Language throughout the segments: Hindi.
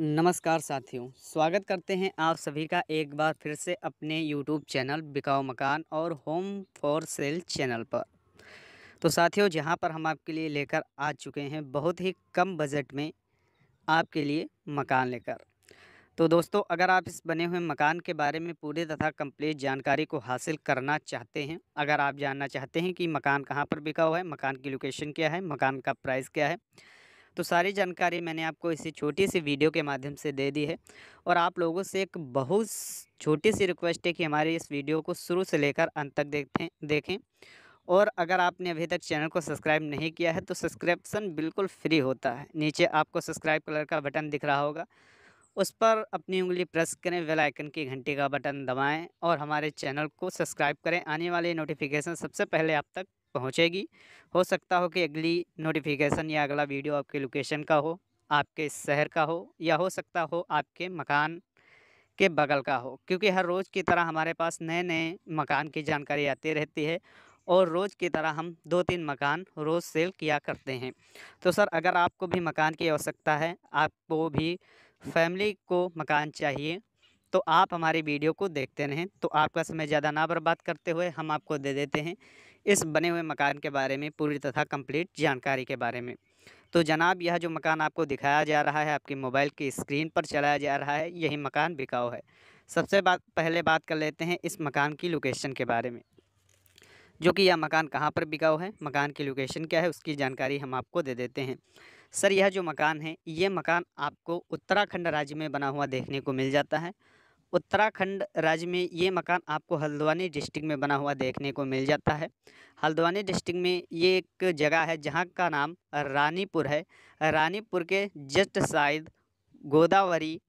नमस्कार साथियों स्वागत करते हैं आप सभी का एक बार फिर से अपने यूट्यूब चैनल बिकाऊ मकान और होम फॉर सेल चैनल पर तो साथियों जहां पर हम आपके लिए लेकर आ चुके हैं बहुत ही कम बजट में आपके लिए मकान लेकर तो दोस्तों अगर आप इस बने हुए मकान के बारे में पूरे तथा कंप्लीट जानकारी को हासिल करना चाहते हैं अगर आप जानना चाहते हैं कि मकान कहाँ पर बिका हुआ है मकान की लोकेशन क्या है मकान का प्राइस क्या है तो सारी जानकारी मैंने आपको इसी छोटी सी वीडियो के माध्यम से दे दी है और आप लोगों से एक बहुत छोटी सी रिक्वेस्ट है कि हमारे इस वीडियो को शुरू से लेकर अंत तक देखें देखें और अगर आपने अभी तक चैनल को सब्सक्राइब नहीं किया है तो सब्सक्रिप्सन बिल्कुल फ्री होता है नीचे आपको सब्सक्राइब कलर का बटन दिख रहा होगा उस पर अपनी उंगली प्रेस करें वेल आइकन की घंटी का बटन दबाएं और हमारे चैनल को सब्सक्राइब करें आने वाली नोटिफिकेशन सबसे पहले आप तक पहुँचेगी हो सकता हो कि अगली नोटिफिकेशन या अगला वीडियो आपके लोकेशन का हो आपके शहर का हो या हो सकता हो आपके मकान के बगल का हो क्योंकि हर रोज़ की तरह हमारे पास नए नए मकान की जानकारी आती रहती है और रोज़ की तरह हम दो तीन मकान रोज़ सेल किया करते हैं तो सर अगर आपको भी मकान की आवश्यकता है आपको भी फैमिली को मकान चाहिए तो आप हमारी वीडियो को देखते रहें तो आपका समय ज़्यादा ना बर्बाद करते हुए हम आपको दे देते हैं इस बने हुए मकान के बारे में पूरी तथा कंप्लीट जानकारी के बारे में तो जनाब यह जो मकान आपको दिखाया जा रहा है आपके मोबाइल की स्क्रीन पर चलाया जा रहा है यही मकान बिकाऊ है सबसे बात पहले बात कर लेते हैं इस मकान की लोकेशन के बारे में जो कि यह मकान कहाँ पर बिकाऊ है मकान की लोकेशन क्या है उसकी जानकारी हम आपको दे देते हैं सर यह जो मकान है ये मकान आपको उत्तराखंड राज्य में बना हुआ देखने को मिल जाता है उत्तराखंड राज्य में ये मकान आपको हल्द्वानी डिस्ट्रिक्ट में बना हुआ देखने को मिल जाता है हल्द्वानी डिस्ट्रिक्ट में ये एक जगह है जहाँ का नाम रानीपुर है रानीपुर के जस्ट साइड गोदावरी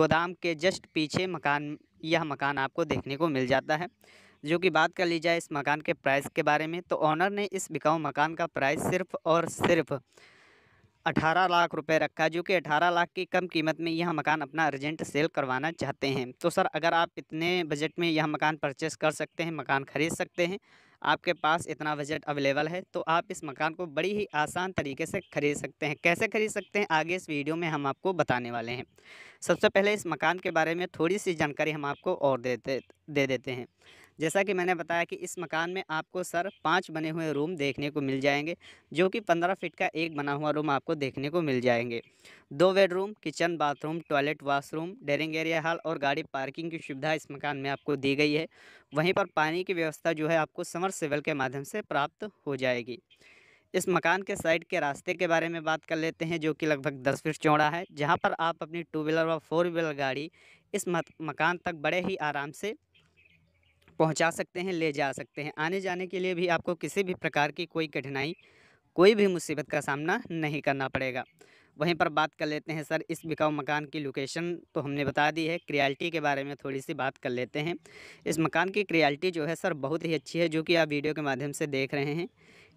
गोदाम के जस्ट पीछे मकान यह मकान आपको देखने को मिल जाता है जो कि बात कर ली जाए इस मकान के प्राइस के बारे में तो ऑनर ने इस बिकाऊ मकान का प्राइस सिर्फ और सिर्फ अठारह लाख रुपए रखा जो कि अठारह लाख की कम कीमत में यह मकान अपना अर्जेंट सेल करवाना चाहते हैं तो सर अगर आप इतने बजट में यह मकान परचेस कर सकते हैं मकान ख़रीद सकते हैं आपके पास इतना बजट अवेलेबल है तो आप इस मकान को बड़ी ही आसान तरीके से खरीद सकते हैं कैसे खरीद सकते हैं आगे इस वीडियो में हम आपको बताने वाले हैं सबसे पहले इस मकान के बारे में थोड़ी सी जानकारी हम आपको और देते दे देते हैं जैसा कि मैंने बताया कि इस मकान में आपको सर पाँच बने हुए रूम देखने को मिल जाएंगे जो कि पंद्रह फिट का एक बना हुआ रूम आपको देखने को मिल जाएंगे दो bedroom kitchen bathroom toilet washroom dining area hall और गाड़ी पार्किंग की सुविधा इस मकान में आपको दी गई है वहीं पर पानी की व्यवस्था जो है आपको समर सिविल के माध्यम से प्राप्त हो जाएगी इस मकान के साइड के रास्ते के बारे में बात कर लेते हैं जो कि लगभग दस फीट चौड़ा है जहां पर आप अपनी टू व्हीलर व फोर व्हीलर गाड़ी इस मकान तक बड़े ही आराम से पहुंचा सकते हैं ले जा सकते हैं आने जाने के लिए भी आपको किसी भी प्रकार की कोई कठिनाई कोई भी मुसीबत का सामना नहीं करना पड़ेगा वहीं पर बात कर लेते हैं सर इस बिकाऊ मकान की लोकेशन तो हमने बता दी है क्रियाल्टी के बारे में थोड़ी सी बात कर लेते हैं इस मकान की क्रियाल्टी जो है सर बहुत ही अच्छी है जो कि आप वीडियो के माध्यम से देख रहे हैं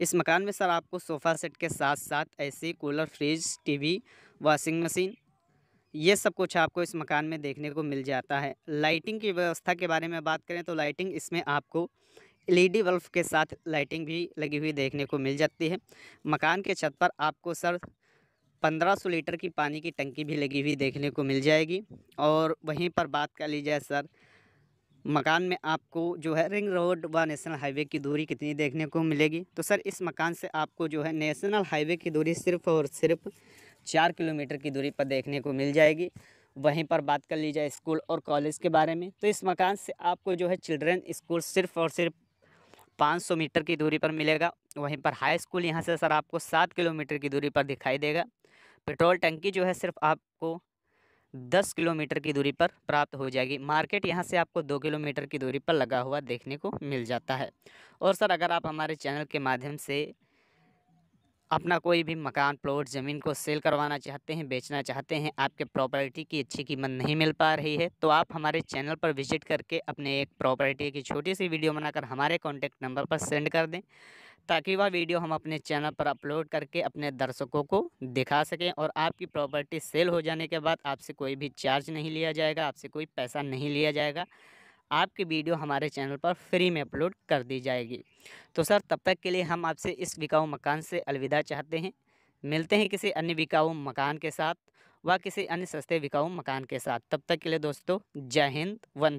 इस मकान में सर आपको सोफ़ा सेट के साथ साथ A cooler fridge T washing machine ये सब कुछ आपको इस मकान में देखने को मिल जाता है लाइटिंग की व्यवस्था के बारे में बात करें तो लाइटिंग इसमें आपको एलईडी बल्ब के साथ लाइटिंग भी लगी हुई देखने को मिल जाती है मकान के छत पर आपको सर 1500 लीटर की पानी की टंकी भी लगी हुई देखने को मिल जाएगी और वहीं पर बात कर ली जाए सर मकान में आपको जो है रिंग रोड व नेशनल हाईवे की दूरी कितनी देखने को मिलेगी तो सर इस मकान से आपको जो है नेशनल हाईवे की दूरी सिर्फ़ और सिर्फ़ चार किलोमीटर की दूरी पर देखने को मिल जाएगी वहीं पर बात कर ली जाए स्कूल और कॉलेज के बारे में तो इस मकान से आपको जो है चिल्ड्रेन स्कूल सिर्फ और सिर्फ 500 मीटर की दूरी पर मिलेगा वहीं पर हाई स्कूल यहाँ से सर आपको सात किलोमीटर की दूरी पर दिखाई देगा पेट्रोल टंकी जो है सिर्फ आपको दस किलोमीटर की दूरी पर प्राप्त हो जाएगी मार्केट यहाँ से आपको दो किलोमीटर की दूरी पर लगा हुआ देखने को मिल जाता है और सर अगर आप हमारे चैनल के माध्यम से अपना कोई भी मकान प्लॉट ज़मीन को सेल करवाना चाहते हैं बेचना चाहते हैं आपके प्रॉपर्टी की अच्छी कीमत नहीं मिल पा रही है तो आप हमारे चैनल पर विजिट करके अपने एक प्रॉपर्टी की छोटी सी वीडियो बनाकर हमारे कॉन्टैक्ट नंबर पर सेंड कर दें ताकि वह वीडियो हम अपने चैनल पर अपलोड करके अपने दर्शकों को दिखा सकें और आपकी प्रॉपर्टी सेल हो जाने के बाद आपसे कोई भी चार्ज नहीं लिया जाएगा आपसे कोई पैसा नहीं लिया जाएगा आपकी वीडियो हमारे चैनल पर फ्री में अपलोड कर दी जाएगी तो सर तब तक के लिए हम आपसे इस बिकाऊ मकान से अलविदा चाहते हैं मिलते हैं किसी अन्य बिकाऊ मकान के साथ व किसी अन्य सस्ते बिकाऊ मकान के साथ तब तक के लिए दोस्तों जय हिंद वंदे